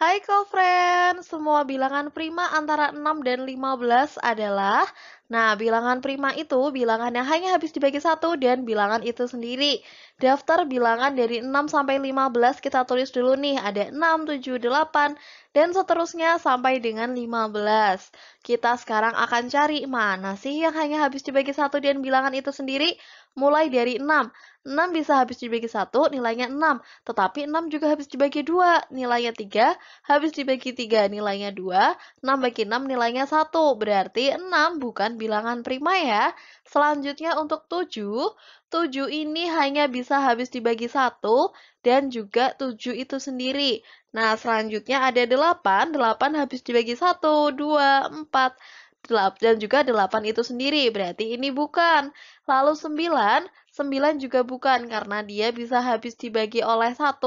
Hai co-friend, semua bilangan prima antara 6 dan 15 adalah Nah, bilangan prima itu bilangan yang hanya habis dibagi satu dan bilangan itu sendiri. Daftar bilangan dari 6 sampai 15 kita tulis dulu nih. Ada 6, 7, 8, dan seterusnya sampai dengan 15. Kita sekarang akan cari mana sih yang hanya habis dibagi satu dan bilangan itu sendiri? Mulai dari 6. 6 bisa habis dibagi satu, nilainya 6. Tetapi 6 juga habis dibagi 2, nilainya 3. Habis dibagi 3, nilainya 2. 6 bagi 6, nilainya 1. Berarti 6 bukan bilangan prima ya. Selanjutnya untuk 7, 7 ini hanya bisa habis dibagi 1 dan juga 7 itu sendiri. Nah, selanjutnya ada 8, 8 habis dibagi 1, 2, 4, 8, dan juga 8 itu sendiri, berarti ini bukan. Lalu 9, 9 juga bukan karena dia bisa habis dibagi oleh 1,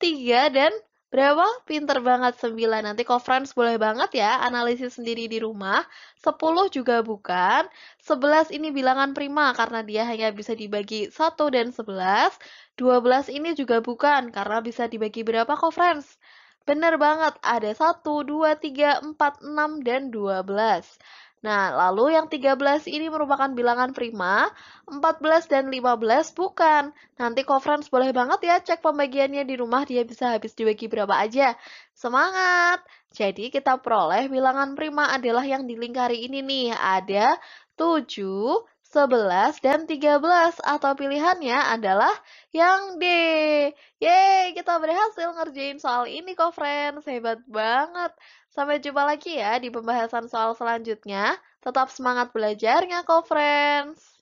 3, dan Berapa? Pinter banget 9. Nanti conference boleh banget ya, analisis sendiri di rumah. 10 juga bukan. 11 ini bilangan prima karena dia hanya bisa dibagi 1 dan 11. 12 ini juga bukan karena bisa dibagi berapa conference? Bener banget, ada 1, 2, 3, 4, 6, dan 12. Nah, lalu yang 13 ini merupakan bilangan prima, 14 dan 15 bukan. Nanti conference boleh banget ya cek pembagiannya di rumah dia bisa habis dibagi berapa aja. Semangat! Jadi kita peroleh bilangan prima adalah yang dilingkari ini nih. Ada 7, 11, dan 13 atau pilihannya adalah yang D. Yeay, kita berhasil ngerjain soal ini kok, friends. Hebat banget. Sampai jumpa lagi ya di pembahasan soal selanjutnya. Tetap semangat belajarnya kok, friends.